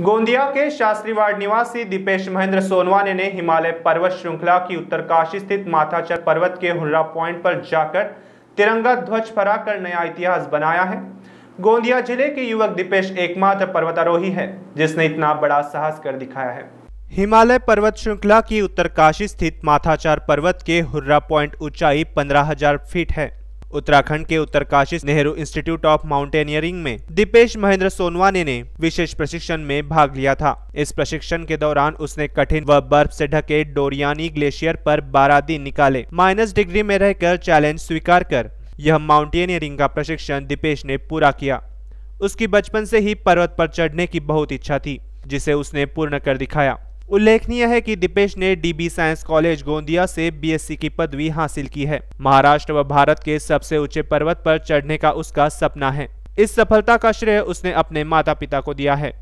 गोंदिया के शास्त्रीवाड़ निवासी दीपेश महेंद्र सोनवाने ने हिमालय पर्वत श्रृंखला की उत्तरकाशी स्थित माथाचर पर्वत के हुर्रा पॉइंट पर जाकर तिरंगा ध्वज फहराकर नया इतिहास बनाया है गोंदिया जिले के युवक दीपेश एकमात्र पर्वतारोही है जिसने इतना बड़ा साहस कर दिखाया है हिमालय पर्वत श्रृंखला की उत्तरकाशी स्थित माथाचार पर्वत के हुर्रा पॉइंट ऊंचाई 15,000 फीट है उत्तराखंड के Uttarkashi Nehru institute of mountaineering में दीपेश महेंद्र सोनवाने ने विशेष प्रशिक्षण में भाग लिया था इस प्रशिक्षण के दौरान उसने कठिन व बर्फ से ढके डोरियानी ग्लेशियर पर बारह दिन निकाले माइनस डिग्री में रहकर चैलेंज स्वीकार कर यह माउंटेनियरिंग का प्रशिक्षण दीपेश ने पूरा किया उसकी बचपन से ही पर्वत पर चढ़ने की बहुत इच्छा थी जिसे उसने पूर्ण कर दिखाया उल्लेखनीय है कि दीपेश ने डीबी साइंस कॉलेज गोंदिया से बीएससी की पदवी हासिल की है महाराष्ट्र व भारत के सबसे ऊंचे पर्वत पर चढ़ने का उसका सपना है इस सफलता का श्रेय उसने अपने माता पिता को दिया है